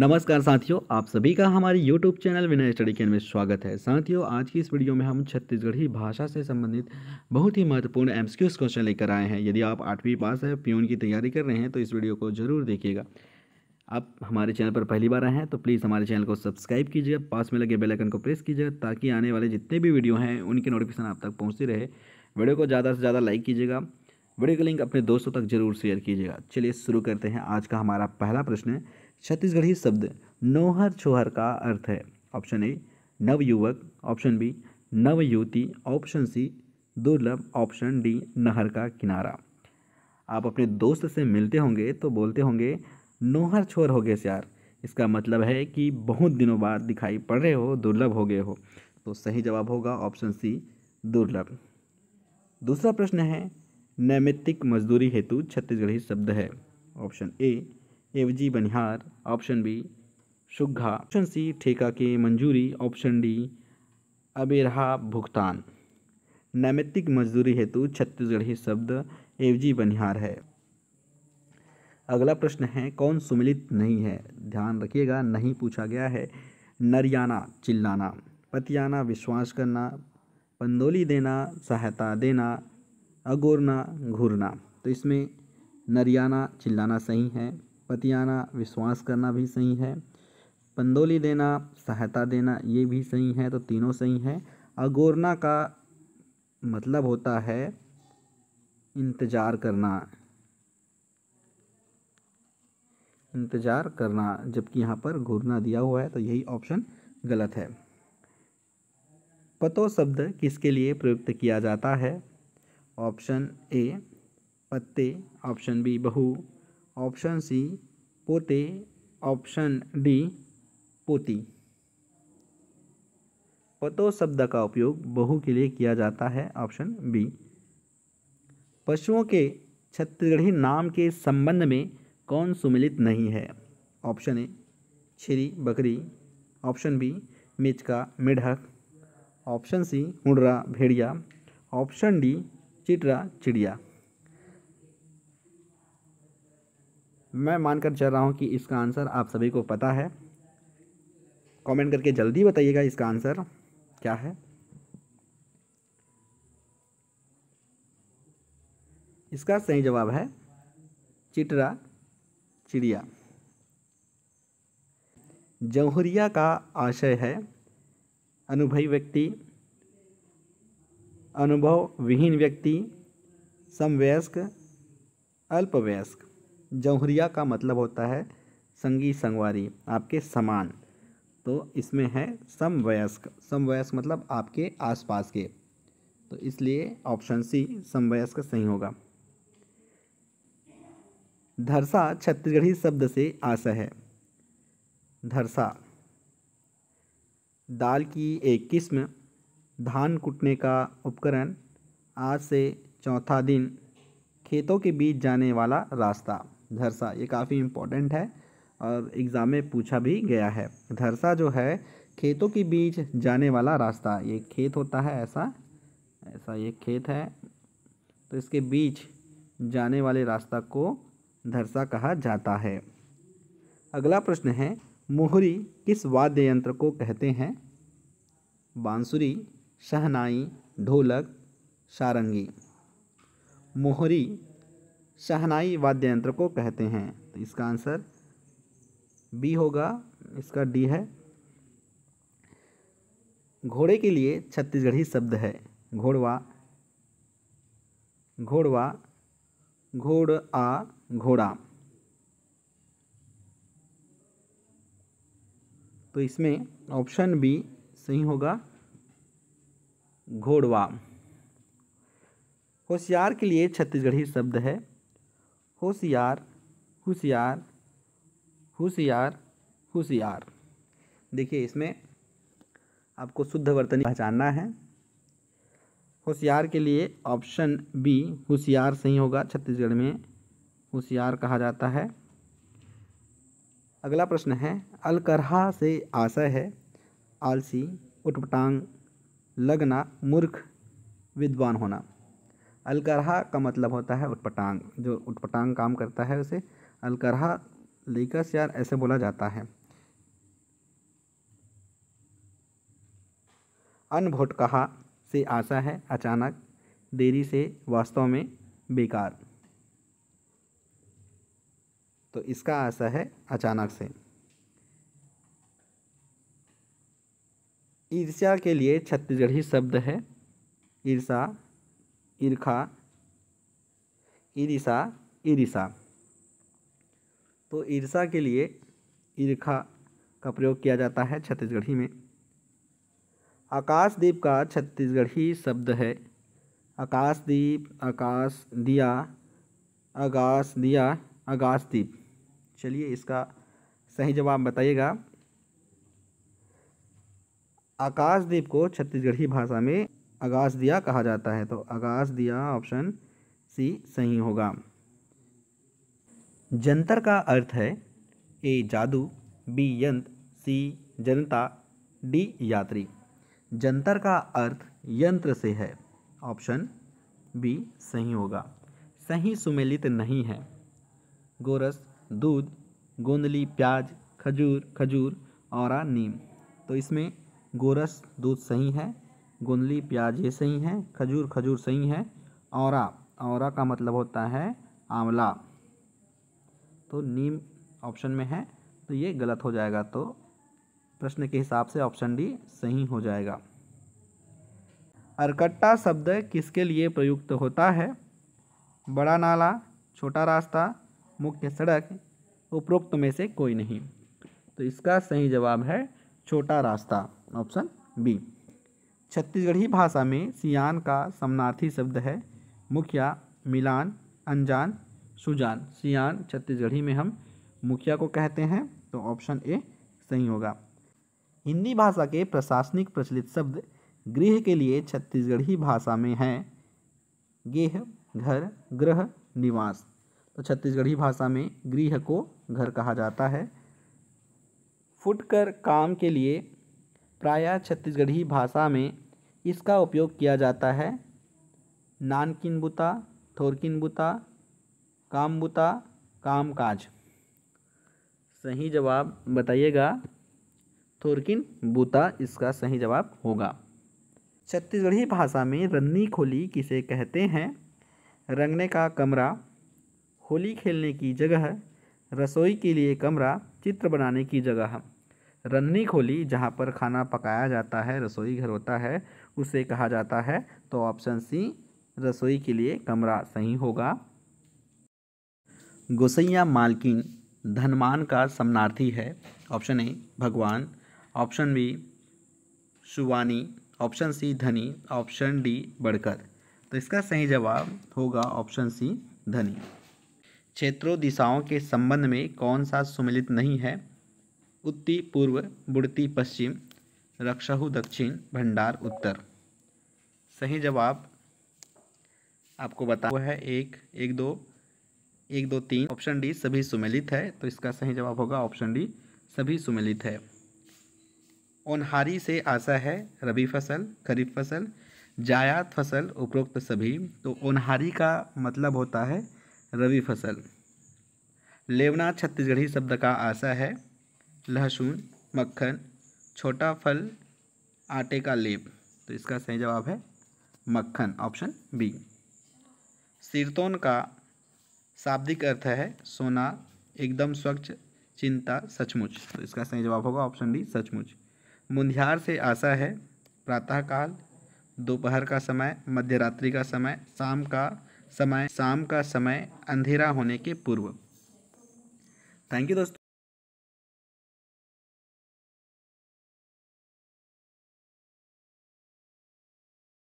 नमस्कार साथियों आप सभी का हमारे YouTube चैनल विनय स्टडी केंद्र में स्वागत है साथियों आज की इस वीडियो में हम छत्तीसगढ़ी भाषा से संबंधित बहुत ही महत्वपूर्ण एमसीक्यूज क्वेश्चन लेकर आए हैं यदि आप आठवीं पास है प्यून की तैयारी कर रहे हैं तो इस वीडियो को जरूर देखिएगा आप हमारे चैनल पर पहली बार आए हैं तो प्लीज़ हमारे चैनल को सब्सक्राइब कीजिए पास में लगे बेलाइकन को प्रेस कीजिए ताकि आने वाले जितने भी वीडियो हैं उनकी नोटिफिकेशन आप तक पहुँचती रहे वीडियो को ज़्यादा से ज़्यादा लाइक कीजिएगा वीडियो का लिंक अपने दोस्तों तक जरूर शेयर कीजिएगा चलिए शुरू करते हैं आज का हमारा पहला प्रश्न है छत्तीसगढ़ी शब्द नोहर छोहर का अर्थ है ऑप्शन ए नवयुवक ऑप्शन बी नवयुवती ऑप्शन सी दुर्लभ ऑप्शन डी नहर का किनारा आप अपने दोस्त से मिलते होंगे तो बोलते होंगे नोहर छोर हो गए यार इसका मतलब है कि बहुत दिनों बाद दिखाई पड़ रहे हो दुर्लभ हो गए हो तो सही जवाब होगा ऑप्शन सी दुर्लभ दूसरा प्रश्न है नैमित्तिक मजदूरी हेतु छत्तीसगढ़ी शब्द है ऑप्शन ए एवजी बनिहार ऑप्शन बी सुग्घा ऑप्शन सी ठेका के मंजूरी ऑप्शन डी अबेरहा भुगतान नैमित्तिक मजदूरी हेतु छत्तीसगढ़ी शब्द एवजी बनिहार है अगला प्रश्न है कौन सुमिलित नहीं है ध्यान रखिएगा नहीं पूछा गया है नरियाना चिल्लाना पतियाना विश्वास करना पंदोली देना सहायता देना अगोरना घूरना तो इसमें नरियाना चिल्लाना सही है पतियाना विश्वास करना भी सही है पंदोली देना सहायता देना ये भी सही है तो तीनों सही हैं अगोरना का मतलब होता है इंतज़ार करना इंतज़ार करना जबकि यहाँ पर घूरना दिया हुआ है तो यही ऑप्शन गलत है पतो शब्द किसके लिए प्रयुक्त किया जाता है ऑप्शन ए पत्ते ऑप्शन बी बहू ऑप्शन सी पोते ऑप्शन डी पोती पतो शब्द का उपयोग बहु के लिए किया जाता है ऑप्शन बी पशुओं के छत्तीसगढ़ी नाम के संबंध में कौन सुमिलित नहीं है ऑप्शन ए छिरी बकरी ऑप्शन बी मिचका मिढ़क ऑप्शन सी हुडरा भेड़िया ऑप्शन डी चिटरा चिड़िया मैं मानकर चल रहा हूँ कि इसका आंसर आप सभी को पता है कमेंट करके जल्दी बताइएगा इसका आंसर क्या है इसका सही जवाब है चिटरा चिड़िया जौहरिया का आशय है अनुभवी व्यक्ति अनुभव विहीन व्यक्ति समवयस्क अल्पवयस्क जौहरिया का मतलब होता है संगी संगवारी आपके समान तो इसमें है समवयस्क समवयस्क मतलब आपके आसपास के तो इसलिए ऑप्शन सी समवयस्क सही होगा धरसा छत्तीसगढ़ी शब्द से आशा है धरसा दाल की एक किस्म धान कुटने का उपकरण आज से चौथा दिन खेतों के बीच जाने वाला रास्ता धरसा ये काफ़ी इम्पोर्टेंट है और एग्ज़ाम में पूछा भी गया है धरसा जो है खेतों के बीच जाने वाला रास्ता ये खेत होता है ऐसा ऐसा ये खेत है तो इसके बीच जाने वाले रास्ता को धरसा कहा जाता है अगला प्रश्न है मोहरी किस वाद्य यंत्र को कहते हैं बांसुरी शहनाई ढोलक सारंगी मोहरी शहनाई वाद्य यंत्र को कहते हैं तो इसका आंसर बी होगा इसका डी है घोड़े के लिए छत्तीसगढ़ी शब्द है घोड़वा घोड़वा घोड़ आ घोड़ा तो इसमें ऑप्शन बी सही होगा घोड़वा होशियार के लिए छत्तीसगढ़ी शब्द है होशियार होशियार होशियार होशियार देखिए इसमें आपको शुद्ध वर्तनी पहचानना है होशियार के लिए ऑप्शन बी होशियार सही होगा छत्तीसगढ़ में होशियार कहा जाता है अगला प्रश्न है अलकरहा से आशय है आलसी उटपटांग लगना मूर्ख विद्वान होना अलकरहा का मतलब होता है उटपटांग जो उटपटांग काम करता है उसे अलकरहा लिकस यार ऐसे बोला जाता है अनभोटकहा से आशा है अचानक देरी से वास्तव में बेकार तो इसका आशा है अचानक से ईर्ष्या के लिए छत्तीसगढ़ी शब्द है ईर्षा ईर्खा ईरिसा ईरिसा तो ईर्षा के लिए ईर्खा का प्रयोग किया जाता है छत्तीसगढ़ी में आकाशदीप का छत्तीसगढ़ी शब्द है आकाशदीप आकाश दिया आकाश दिया आकाशदीप चलिए इसका सही जवाब बताइएगा आकाशदीप को छत्तीसगढ़ी भाषा में आगाज दिया कहा जाता है तो आगाज दिया ऑप्शन सी सही होगा जंतर का अर्थ है ए जादू बी यंत्र सी जनता डी यात्री जंतर का अर्थ यंत्र से है ऑप्शन बी सही होगा सही सुमेलित नहीं है गोरस दूध गोंदली प्याज खजूर खजूर और नीम तो इसमें गोरस दूध सही है गुंदली प्याज ये सही हैं खजूर खजूर सही है औरा औरा का मतलब होता है आंवला तो नीम ऑप्शन में है तो ये गलत हो जाएगा तो प्रश्न के हिसाब से ऑप्शन डी सही हो जाएगा अरकट्टा शब्द किसके लिए प्रयुक्त होता है बड़ा नाला छोटा रास्ता मुख्य सड़क उपरोक्त में से कोई नहीं तो इसका सही जवाब है छोटा रास्ता ऑप्शन बी छत्तीसगढ़ी भाषा में सियान का समनार्थी शब्द है मुखिया मिलान अनजान सुजान सियान छत्तीसगढ़ी में हम मुखिया को कहते हैं तो ऑप्शन ए सही होगा हिंदी भाषा के प्रशासनिक प्रचलित शब्द गृह के लिए छत्तीसगढ़ी भाषा में हैं गेह घर गृह निवास तो छत्तीसगढ़ी भाषा में गृह को घर कहा जाता है फुटकर काम के लिए प्रायः छत्तीसगढ़ी भाषा में इसका उपयोग किया जाता है नानकिन बुता थोरकिन बुता काम बुता काम काज सही जवाब बताइएगा थोरकिन बूता इसका सही जवाब होगा छत्तीसगढ़ी भाषा में रन्नी खोली किसे कहते हैं रंगने का कमरा होली खेलने की जगह रसोई के लिए कमरा चित्र बनाने की जगह रन्नी खोली जहाँ पर खाना पकाया जाता है रसोई घर होता है उसे कहा जाता है तो ऑप्शन सी रसोई के लिए कमरा सही होगा गोसैया मालकिन धनमान का समनार्थी है ऑप्शन ए भगवान ऑप्शन बी शुवानी ऑप्शन सी धनी ऑप्शन डी बढ़कर तो इसका सही जवाब होगा ऑप्शन सी धनी क्षेत्रों दिशाओं के संबंध में कौन सा सुमिलित नहीं है उत्ती पूर्व बुड़ती पश्चिम रक्षहु दक्षिण भंडार उत्तर सही जवाब आपको बता हुआ है एक एक दो एक दो तीन ऑप्शन डी सभी सुमेलित है तो इसका सही जवाब होगा ऑप्शन डी सभी सुमेलित है ओनहारी से आशा है रबी फसल खरीफ फसल जायात फसल उपरोक्त सभी तो ओनहारी का मतलब होता है रबी फसल लेवना छत्तीसगढ़ी शब्द का आशा है लहसुन मक्खन छोटा फल आटे का लेप तो इसका सही जवाब है मक्खन ऑप्शन बी सिरतोन का शाब्दिक अर्थ है सोना एकदम स्वच्छ चिंता सचमुच तो इसका सही जवाब होगा ऑप्शन डी सचमुच मुंधियार से आशा है प्रातःकाल दोपहर का समय मध्य रात्रि का समय शाम का समय शाम का समय अंधेरा होने के पूर्व थैंक यू दोस्तों